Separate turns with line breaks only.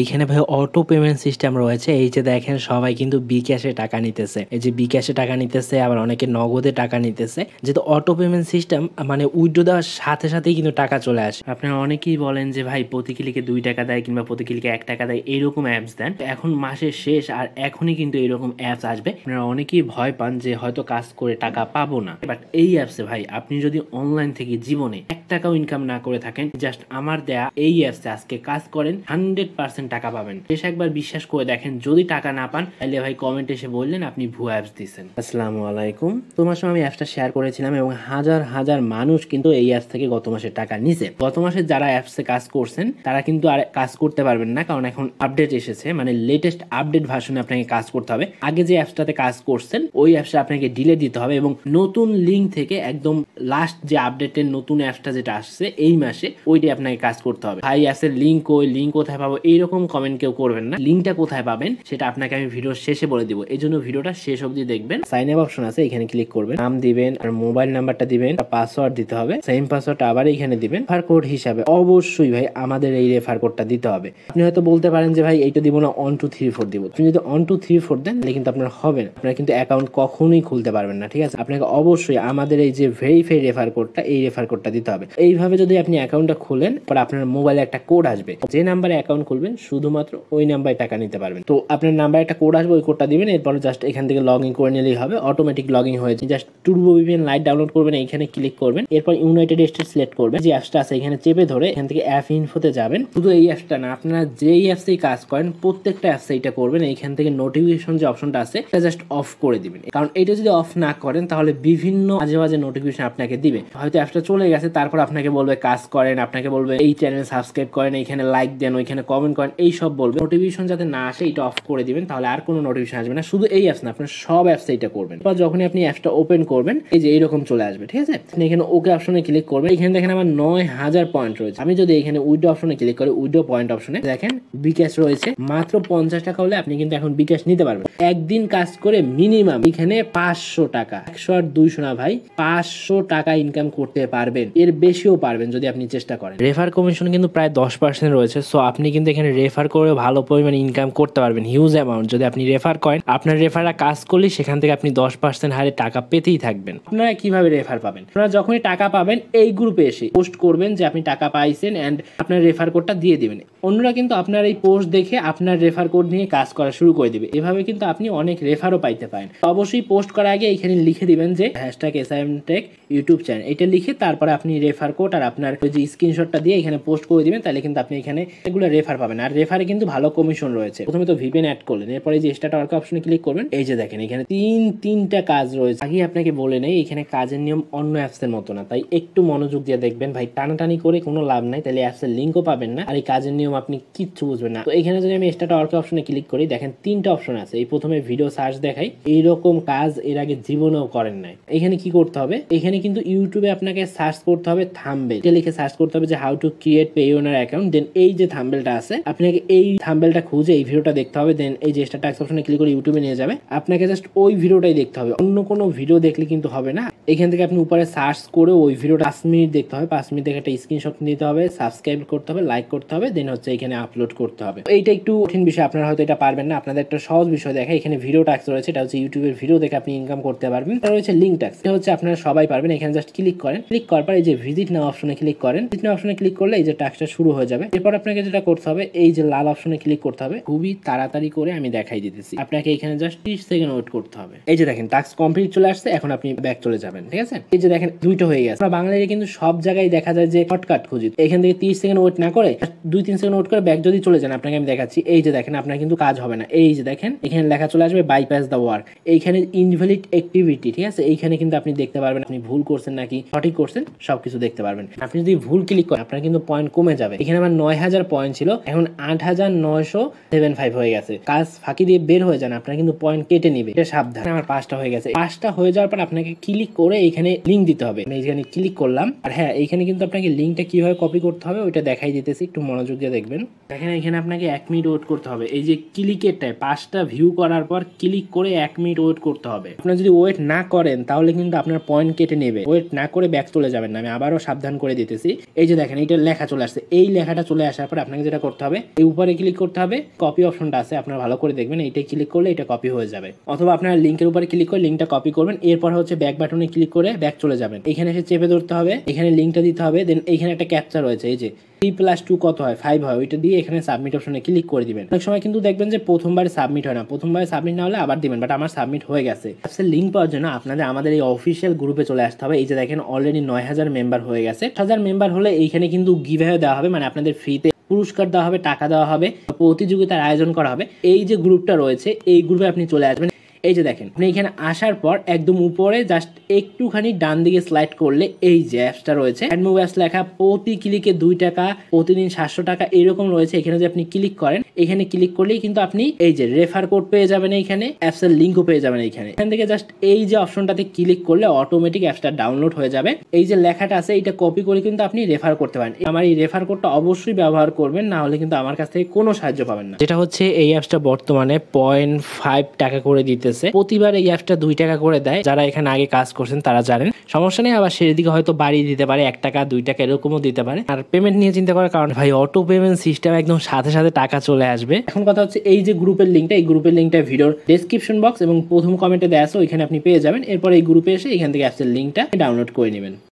এইখানে ভাই auto payment system রয়েছে এই যে দেখেন সবাই কিন্তু বিকাশে টাকা নিতেছে এই যে বিকাশে টাকা নিতেছে আবার অনেকে নগদে টাকা নিতেছে যেহেতু অটো পেমেন্ট সিস্টেম মানে উইড্রো দেওয়ার সাথে সাথেই কিন্তু টাকা চলে আসে আপনারা অনেকেই বলেন যে ভাই প্রতি কিলিকে দুই টাকা দেয় কিংবা প্রতি কিলিকে এক টাকা দেয় এইরকম অ্যাপস দেন এখন মাসের শেষ আর এখনই কিন্তু এরকম অ্যাপস আসবে আপনারা অনেকেই ভয় পান যে হয়তো কাজ করে টাকা পাবো না বাট এই অ্যাপসে ভাই আপনি যদি অনলাইন থেকে জীবনে এক টাকাও ইনকাম না করে থাকেন জাস্ট আমার দেয়া এই অ্যাপসে আজকে কাজ করেন হান্ড্রেড পার্সেন্ট টাকা পাবেন বেশ একবার বিশ্বাস করে দেখেন যদি টাকা না পান তাহলে ভাই কমেন্ট এসে বললেন আপনি ভুয়া অ্যাপস দিচ্ছেন আসসালামু আলাইকুম তোমার সময় আমি অ্যাপসটা শেয়ার করেছিলাম এবং হাজার হাজার মানুষ কিন্তু এই অ্যাপস থেকে গত মাসে টাকা নিছে গত মাসে যারা অ্যাপসে কাজ করছেন তারা কিন্তু আর কাজ করতে পারবেন না কারণ এখন আপডেট এসেছে মানে লেটেস্ট আপডেট ভার্সনে আপনাকে কাজ করতে হবে আগে যে অ্যাপসটাতে কাজ করছেন ওই অ্যাপসটা আপনাকে ডিলে দিতে হবে এবং নতুন লিঙ্ক থেকে একদম লাস্ট যে আপডেটের নতুন অ্যাপসটা যেটা আসছে এই মাসে ওইটি আপনাকে কাজ করতে হবে ভাই আছে লিঙ্ক ওই লিঙ্ক কোথায় পাবো এইরকম কমেন্ট কেউ করবেন না লিঙ্কটা কোথায় পাবেন সেটা আপনাকে আমি ভিডিও শেষে বলে দিব এই জন্য ভিডিওটা শেষ অবধি দেখবেন সাইন আপ অপশন আছে এখানে ক্লিক করবেন নাম দিবেন আর মোবাইল নাম্বারটা দিবেন পাসওয়ার্ড দিতে হবে সেম পাসওয়ার্ডটা আবার এখানে দিবেন রেফার কোড হিসাবে অবশ্যই ভাই আমাদের এই রেফার কোডটা দিতে হবে আপনি হয়তো বলতে পারেন যে ভাই এইটা দিব না অন টু থ্রি ফোর দিব আপনি যদি one two three four then তাহলে কিন্তু আপনার হবে না আপনার কিন্তু অ্যাকাউন্ট কখনোই খুলতে পারবেন না ঠিক আছে আপনাকে অবশ্যই আমাদের এই যে ভেরিফাই রেফার কোডটা এই রেফার কোডটা দিতে হবে হবে এইভাবে যদি আপনি অ্যাকাউন্টটা খোলেন পরে আপনার মোবাইলে একটা কোড আসবে যে নাম্বারে অ্যাকাউন্ট খুলবেন শুধুমাত্র ওই নাম্বারে টাকা নিতে পারবেন তো আপনার নাম্বারে একটা কোড আসবে ওই কোডটা দিবেন এরপর জাস্ট এখান থেকে লগ ইন করে নিলেই হবে অটোমেটিক লগ ইন হয়েছে just Turbo VPN Lite download করবেন এইখানে ক্লিক করবেন এরপর ইউনাইটেড স্টেট সিলেক্ট করবেন যে অ্যাপসটা আছে এখানে চেপে ধরে এখান থেকে অ্যাপ ইনফোতে যাবেন শুধু এই অ্যাপসটা না আপনারা যেই অ্যাপসেই কাজ করেন প্রত্যেকটা অ্যাপসে এটা করবেন এইখান থেকে নোটিফিকেশন যে অপশনটা আছে এটা জাস্ট অফ করে দিবেন কারণ এটা যদি অফ না করেন তাহলে বিভিন্ন মাঝে মাঝে নোটিফিকেশন আপনাকে দিবে হয়তো অ্যাপসটা চলে গেছে তারপর তারপর আপনাকে বলবে কাজ করেন আপনাকে বলবে এই চ্যানেল সাবস্ক্রাইব করেন এইখানে লাইক দেন ওইখানে কমেন্ট করেন এই সব বলবে নোটিফিকেশন যাতে না আসে এটা অফ করে দিবেন তাহলে আর কোনো নোটিফিকেশন আসবে না শুধু এই অ্যাপস না আপনার সব অ্যাপস এটা করবেন বা যখনই আপনি অ্যাপসটা ওপেন করবেন এই যে এইরকম চলে আসবে ঠিক আছে আপনি এখানে ওকে অপশনে ক্লিক করবেন এখানে দেখেন আমার নয় হাজার পয়েন্ট রয়েছে আমি যদি এখানে উইডো অপশনে ক্লিক করি উইডো পয়েন্ট অপশনে দেখেন বিকাশ রয়েছে মাত্র পঞ্চাশ টাকা হলে আপনি কিন্তু এখন বিকাশ নিতে পারবেন একদিন কাজ করে মিনিমাম এখানে পাঁচশো টাকা একশো আর দুইশো না ভাই পাঁচশো টাকা ইনকাম করতে পারবেন এর বেশিও পারবেন যদি আপনি চেষ্টা করেন রেফার কমিশন কিন্তু প্রায় দশ পার্সেন্ট রয়েছে সো আপনি কিন্তু এখানে রেফার করে ভালো পরিমাণে ইনকাম করতে পারবেন হিউজ অ্যামাউন্ট যদি আপনি রেফার করেন আপনার রেফাররা কাজ করলে সেখান থেকে আপনি দশ পার্সেন্ট হারে টাকা পেতেই থাকবেন আপনারা কিভাবে রেফার পাবেন আপনারা যখনই টাকা পাবেন এই গ্রুপে এসে পোস্ট করবেন যে আপনি টাকা পাইছেন অ্যান্ড আপনার রেফার কোডটা দিয়ে দেবেন অন্যরা কিন্তু আপনার এই পোস্ট দেখে আপনার রেফার কোড নিয়ে কাজ করা শুরু করে দেবে এভাবে কিন্তু আপনি অনেক রেফারও পাইতে পারেন অবশ্যই পোস্ট করার আগে এখানে লিখে দিবেন যে hashtag S Tech YouTube channel এটা লিখে তারপরে আপনি রেফার কোড আর আপনার ওই যে স্ক্রিনশটটা দিয়ে এখানে পোস্ট করে দিবেন তাহলে কিন্তু আপনি এখানে এগুলো রেফার পাবেন আর রেফারে কিন্তু ভালো কমিশন রয়েছে প্রথমে তো ভিপেন অ্যাড করলেন এরপরে যে স্টার্ট ওয়ার্ক অপশনে ক্লিক করবেন এই যে দেখেন এখানে তিন তিনটা কাজ রয়েছে আগে আপনাকে বলে নেই এখানে কাজের নিয়ম অন্য অ্যাপসের মতো না তাই একটু মনোযোগ দিয়ে দেখবেন ভাই টানাটানি করে কোনো লাভ নাই তাহলে অ্যাপসের লিঙ্কও পাবেন না আর এই কাজের নিয়ম আপনি কিচ্ছু বুঝবেন না তো এখানে যদি আমি স্টার্ট ওয়ার্ক অপশনে ক্লিক করি দেখেন তিনটা অপশন আছে এই প্রথমে ভিডিও সার্চ দেখাই এইরকম কাজ এর আগে জীবনেও করেন নাই এখানে কি করতে হবে এখানে কিন্তু ইউটিউবে আপনাকে সার্চ করতে হবে হবে থাম্বেল এটা লিখে সার্চ করতে হবে যে how to create your account then এই যে থাম্বেলটা আছে আপনাকে এই থাম্বেলটা খুঁজে এই ভিডিওটা দেখতে হবে দেন এই যে টাক্স অপশনে ক্লিক করে ইউটিউবে নিয়ে যাবে আপনাকে জাস্ট ওই ভিডিওটাই দেখতে হবে অন্য কোনো ভিডিও দেখলে কিন্তু হবে না এখান থেকে আপনি উপরে সার্চ করে ওই ভিডিওটা পাঁচ মিনিট দেখতে হবে পাঁচ মিনিট দেখে একটা স্ক্রিনশট নিতে হবে সাবস্ক্রাইব করতে হবে লাইক করতে হবে দেন হচ্ছে এখানে আপলোড করতে হবে এইটা একটু কঠিন বিষয় আপনারা হয়তো এটা পারবেন না আপনাদের একটা সহজ বিষয় দেখা এখানে ভিডিও ট্যাক্স রয়েছে এটা হচ্ছে ইউটিউবের ভিডিও দেখে আপনি ইনকাম করতে পারবেন এটা রয়েছে লিঙ্ক ট্যাক্স এটা হচ্ছে আপনারা সবাই পারবেন এখানে জাস্ট ক্লিক করেন ক্লিক করার পর এই যে ভিজিট নাও অপশনে ক্লিক করেন ভিজিট নাও অপশনে ক্লিক করলে এই যে টাস্কটা শুরু হয়ে যাবে এরপর আপনাকে যেটা করতে হবে এই যে লাল অপশনে ক্লিক করতে হবে খুবই তাড়াতাড়ি করে আমি দেখাই দিতেছি আপনাকে এখানে জাস্ট ত্রিশ সেকেন্ড ওয়েট করতে হবে এই যে দেখেন টাস্ক কমপ্লিট চলে আসছে এখন আপনি ব্যাক চলে যাবেন ঠিক আছে এই যে দেখেন দুইটা হয়ে গেছে আমরা বাঙালিরা কিন্তু সব জায়গায় দেখা যায় যে শর্টকাট খুঁজি এখান থেকে ত্রিশ সেকেন্ড ওয়েট না করে দুই তিন সেকেন্ড ওয়েট করে ব্যাক যদি চলে যান আপনাকে আমি দেখাচ্ছি এই যে দেখেন আপনার কিন্তু কাজ হবে না এই যে দেখেন এখানে লেখা চলে আসবে বাইপাস দ্য ওয়ার্ক এইখানে ইনভ্যালিড অ্যাক্টিভিটি ঠিক আছে এইখানে কিন্তু আপনি দেখতে পারবেন আপনি ভুল করছেন নাকি সঠিক করছেন সবকিছু দেখতে পারবেন আপনি যদি ভুল ক্লিক করেন আপনার কিন্তু পয়েন্ট কমে যাবে এখানে আমার নয় হাজার পয়েন্ট ছিল এখন আট হাজার নয়শো সেভেন ফাইভ হয়ে গেছে কাজ ফাঁকি দিয়ে বের হয়ে যান আপনার কিন্তু পয়েন্ট কেটে নেবে এটা সাবধান আমার পাঁচটা হয়ে গেছে পাঁচটা হয়ে যাওয়ার পর আপনাকে ক্লিক করে এখানে লিঙ্ক দিতে হবে আমি এখানে ক্লিক করলাম আর হ্যাঁ এখানে কিন্তু আপনাকে লিঙ্কটা কিভাবে কপি করতে হবে ওইটা দেখাই দিতেছি একটু মনোযোগ দিয়ে দেখবেন এখানে এখানে আপনাকে এক মিনিট ওয়েট করতে হবে এই যে ক্লিকেরটায় পাঁচটা ভিউ করার পর ক্লিক করে এক মিনিট ওয়েট করতে হবে আপনার যদি ওয়েট না করেন তাহলে কিন্তু আপনার পয়েন্ট কেটে নেবে ওয়েট না করে ব্যাক চলে যাবেন না আমি আবার আবারও সাবধান করে দিতেছি এই যে দেখেন এইটা লেখা চলে আসছে এই লেখাটা চলে আসার পর আপনাকে যেটা করতে হবে এই উপরে ক্লিক করতে হবে কপি অপশনটা আছে আপনারা ভালো করে দেখবেন এইটা ক্লিক করলে এটা কপি হয়ে যাবে অথবা আপনারা লিঙ্কের উপরে ক্লিক করে লিঙ্কটা কপি করবেন এরপর হচ্ছে ব্যাক বাটনে ক্লিক করে ব্যাক চলে যাবেন এখানে এসে চেপে ধরতে হবে এখানে লিঙ্কটা দিতে হবে দেন এখানে একটা ক্যাপচা রয়েছে এই যে থ্রি প্লাস টু কত হয় ফাইভ হয় ওইটা দিয়ে এখানে সাবমিট অপশনে ক্লিক করে দিবেন অনেক সময় কিন্তু দেখবেন যে প্রথমবার সাবমিট হয় না প্রথমবার সাবমিট না হলে আবার দিবেন বাট আমার সাবমিট হয়ে গেছে অ্যাপসের লিঙ্ক পাওয়ার জন্য আপনাদের আমাদের এই অফিসিয়াল গ্রুপে চলে আসতে হবে এই যে দেখেন অলরেডি নয় হাজার মেম্বার হয়ে গেছে হাজার মেম্বার হলে এইখানে কিন্তু গিভে দেওয়া হবে মানে আপনাদের ফ্রিতে পুরস্কার দেওয়া হবে টাকা দেওয়া হবে প্রতিযোগিতার আয়োজন করা হবে এই যে গ্রুপটা রয়েছে এই গ্রুপে আপনি চলে আসবেন এই যে দেখেন আপনি মানে এখানে আসার পর একদম উপরে জাস্ট একটুখানি ডান দিকে স্লাইড করলে এই যে অ্যাপসটা রয়েছে অ্যাডমুভ অ্যাপস লেখা প্রতি ক্লিকে দুই টাকা প্রতিদিন সাতশো টাকা এরকম রয়েছে এখানে যদি আপনি ক্লিক করেন এখানে ক্লিক করলেই কিন্তু আপনি এই যে রেফার কোড পেয়ে যাবেন এখানে অ্যাপসের লিঙ্কও পেয়ে যাবেন এখানে এখান থেকে জাস্ট এই যে অপশনটাতে ক্লিক করলে অটোমেটিক অ্যাপসটা ডাউনলোড হয়ে যাবে এই যে লেখাটা আছে এটা কপি করে কিন্তু আপনি রেফার করতে পারেন আমার এই রেফার কোডটা অবশ্যই ব্যবহার করবেন না হলে কিন্তু আমার কাছ থেকে কোনো সাহায্য পাবেন না যেটা হচ্ছে এই অ্যাপসটা বর্তমানে পয়েন্ট ফাইভ টাকা করে দিতে করতেছে প্রতিবার এই অ্যাপটা দুই টাকা করে দেয় যারা এখানে আগে কাজ করছেন তারা জানেন সমস্যা নেই আবার সেদিকে হয়তো বাড়িয়ে দিতে পারে এক টাকা দুই টাকা এরকমও দিতে পারে আর পেমেন্ট নিয়ে চিন্তা করার কারণ ভাই অটো পেমেন্ট সিস্টেম একদম সাথে সাথে টাকা চলে আসবে এখন কথা হচ্ছে এই যে গ্রুপের লিঙ্কটা এই গ্রুপের লিঙ্কটা ভিডিওর ডেসক্রিপশন বক্স এবং প্রথম কমেন্টে দেওয়া আছে ওইখানে আপনি পেয়ে যাবেন এরপর এই গ্রুপে এসে এখান থেকে অ্যাপসের লিঙ্কটা ডাউনলোড করে নেবেন